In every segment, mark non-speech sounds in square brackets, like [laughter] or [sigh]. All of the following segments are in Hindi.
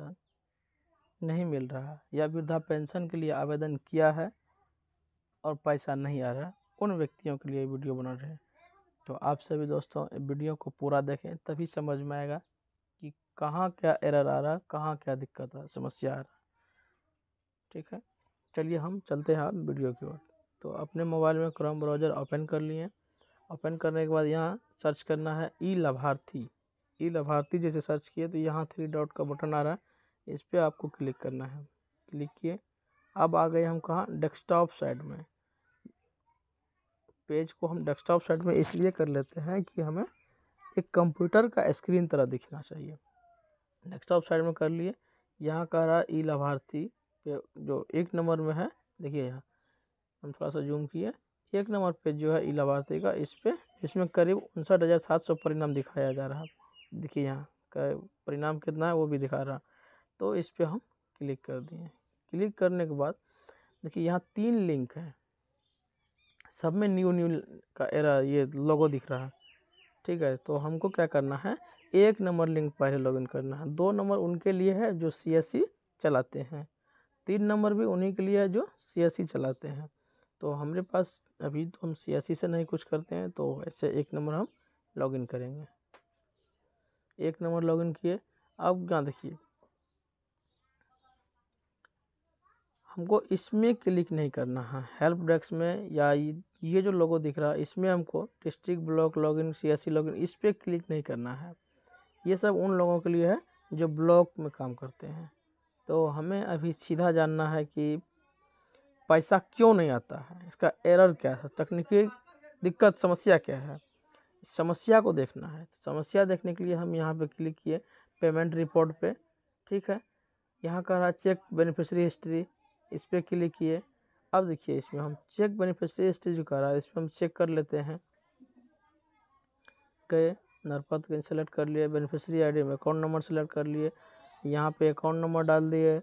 पेंशन नहीं मिल रहा या वृद्धा पेंशन के लिए आवेदन किया है और पैसा नहीं आ रहा उन व्यक्तियों के लिए वीडियो बना रहे हैं तो आप सभी दोस्तों वीडियो को पूरा देखें तभी समझ में आएगा कि कहाँ क्या एरर आ रहा कहाँ क्या दिक्कत आ समस्या आ रहा ठीक है चलिए हम चलते हैं आप वीडियो की ओर तो अपने मोबाइल में क्रोम ब्राउज़र ओपन कर लिए ओपन करने के बाद यहाँ सर्च करना है ई लाभार्थी ई लाभार्थी जैसे सर्च किए तो यहाँ थ्री डॉट का बटन आ रहा है इस पर आपको क्लिक करना है क्लिक किए अब आ गए हम कहाँ डेस्कटॉप साइड में पेज को हम डेस्कटॉप साइड में इसलिए कर लेते हैं कि हमें एक कंप्यूटर का स्क्रीन तरह दिखना चाहिए डेस्कटॉप साइड में कर लिए यहाँ कह रहा ई लाभार्थी जो एक नंबर में है देखिए यहाँ हम थोड़ा सा जूम किए एक नंबर पेज जो है ई लाभार्थी का इस पर इसमें करीब उनसठ हज़ार सात सौ परिणाम दिखाया जा रहा है देखिए यहाँ का परिणाम कितना है वो भी दिखा रहा तो इस पर हम क्लिक कर दिए क्लिक करने के बाद देखिए यहाँ तीन लिंक है सब में न्यू न्यू का एरा ये लोगो दिख रहा है ठीक है तो हमको क्या करना है एक नंबर लिंक पहले लॉगिन करना है दो नंबर उनके लिए है जो सी e चलाते हैं तीन नंबर भी उन्हीं के लिए है जो सी e चलाते हैं तो हमारे पास अभी तो हम सी e से नहीं कुछ करते हैं तो ऐसे एक नंबर हम लॉगिन करेंगे एक नंबर लॉग इन किए अब यहाँ देखिए हमको इसमें क्लिक नहीं करना है हेल्प डेस्क में या ये जो लोगो दिख रहा है इसमें हमको district block login C login इस पर क्लिक नहीं करना है ये सब उन लोगों के लिए है जो ब्लॉक में काम करते हैं तो हमें अभी सीधा जानना है कि पैसा क्यों नहीं आता है इसका एरर क्या है तकनीकी दिक्कत समस्या क्या है समस्या को देखना है तो समस्या देखने के लिए हम यहाँ पे क्लिक किए पेमेंट रिपोर्ट पे ठीक है यहाँ का रहा चेक बेनिफिशरी हिस्ट्री इस पर क्लिक किए अब देखिए इसमें हम चेक बेनिफिशरी हिस्ट्री जो कर रहा है इसमें हम चेक कर लेते हैं गए नरपत के सेलेक्ट कर लिए बेनिफिशरी आईडी में अकाउंट नंबर सेलेक्ट कर लिए यहाँ पे अकाउंट नंबर डाल दिए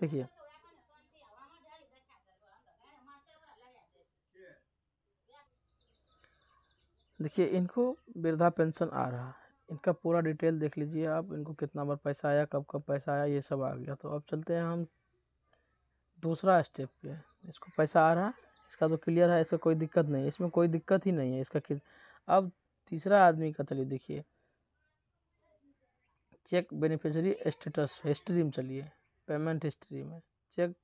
देखिए देखिए इनको वृद्धा पेंशन आ रहा है इनका पूरा डिटेल देख लीजिए आप इनको कितना बार पैसा आया कब कब पैसा आया ये सब आ गया तो अब चलते हैं हम दूसरा स्टेप पे इसको पैसा आ रहा है इसका तो क्लियर है इसका कोई दिक्कत नहीं है इसमें कोई दिक्कत ही नहीं है इसका किस अब तीसरा आदमी का चलिए देखिए चेक बेनिफिशरी स्टेटस हिस्ट्री में चलिए पेमेंट हिस्ट्री में चेक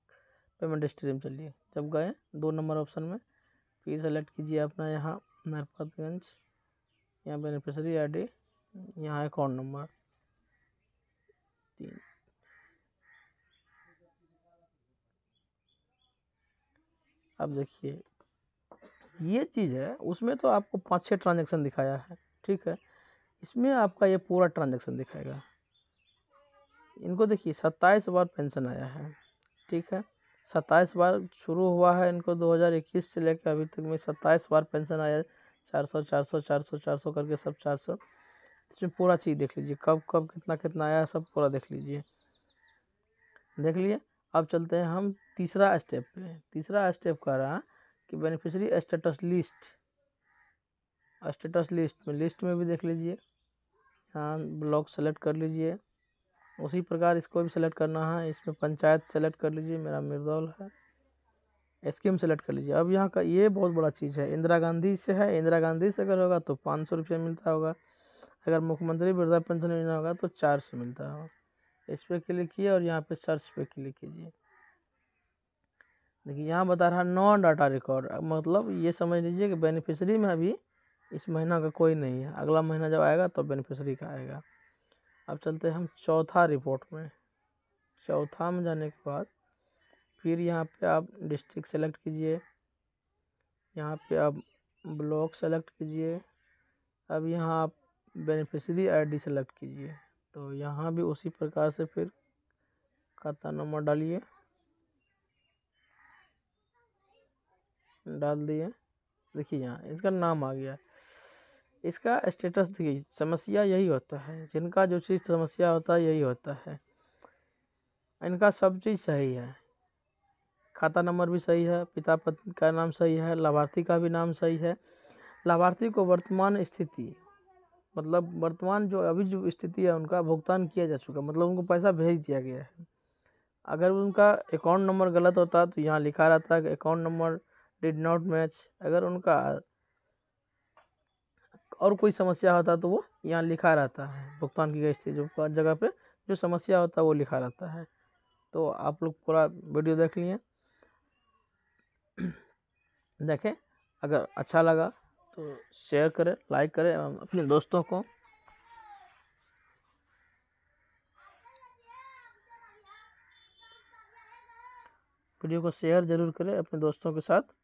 पेमेंट हिस्ट्री में चलिए जब गए दो नंबर ऑप्शन में फिर सेलेक्ट कीजिए अपना यहाँ नरपतगंज यहाँ बेनिफिशरी आई डी यहाँ अकाउंट नंबर तीन अब देखिए ये चीज़ है उसमें तो आपको पाँच छः ट्रांजेक्शन दिखाया है ठीक है इसमें आपका ये पूरा ट्रांजेक्शन दिखाएगा इनको देखिए सत्ताईस बार पेंशन आया है ठीक है सत्ताईस बार शुरू हुआ है इनको 2021 से लेकर अभी तक में सत्ताईस बार पेंशन आया चार सौ चार सौ चार सौ चार सौ करके सब चार सौ इसमें पूरा चीज़ देख लीजिए कब कब कितना कितना आया सब पूरा देख लीजिए देख लिए अब चलते हैं हम तीसरा स्टेप पे तीसरा स्टेप कह रहा कि beneficiary status list status list में लिस्ट में भी देख लीजिए हाँ ब्लॉक सेलेक्ट कर लीजिए उसी प्रकार इसको भी सेलेक्ट करना है इसमें पंचायत सेलेक्ट कर लीजिए मेरा मिर्दौल है स्कीम सेलेक्ट कर लीजिए अब यहाँ का ये बहुत बड़ा चीज़ है इंदिरा गांधी से है इंदिरा गांधी से अगर होगा तो पाँच सौ रुपया मिलता होगा अगर मुख्यमंत्री वृद्धा पेंशन योजना होगा तो चार सौ मिलता होगा इस पर क्लिक किए और यहाँ पे सर्च पे क्लिक कीजिए देखिए यहाँ बता रहा नॉन डाटा रिकॉर्ड मतलब ये समझ लीजिए कि बेनिफिशरी में अभी इस महीना का कोई नहीं है अगला महीना जब आएगा तो बेनिफिशरी का आएगा अब चलते हैं हम चौथा रिपोर्ट में चौथा में जाने के बाद फिर यहाँ पे आप डिस्ट्रिक्ट सेलेक्ट कीजिए यहाँ पे आप ब्लॉक सेलेक्ट कीजिए अब यहाँ आप बेनिफिशरी आईडी सेलेक्ट कीजिए तो यहाँ भी उसी प्रकार से फिर खाता नंबर डालिए डाल दिए देखिए यहाँ इसका नाम आ गया इसका स्टेटस देखिए समस्या यही होता है जिनका जो चीज़ समस्या होता है यही होता है इनका सब चीज़ सही है खाता नंबर भी सही है पिता पत्नी का नाम सही है लाभार्थी का भी नाम सही है लाभार्थी को वर्तमान स्थिति मतलब वर्तमान जो अभी जो स्थिति है उनका भुगतान किया जा चुका मतलब उनको पैसा भेज दिया गया है अगर उनका अकाउंट नंबर गलत होता तो यहाँ लिखा रहता कि account number did not match अगर उनका और कोई समस्या होता तो वो यहाँ लिखा रहता है भुगतान की गई स्थिति जो जगह पर जो समस्या होता है वो लिखा रहता है तो आप लोग पूरा वीडियो देख लिए [clears throat] देखें अगर अच्छा लगा तो शेयर करें लाइक करें अपने दोस्तों को वीडियो को शेयर ज़रूर करें अपने दोस्तों के साथ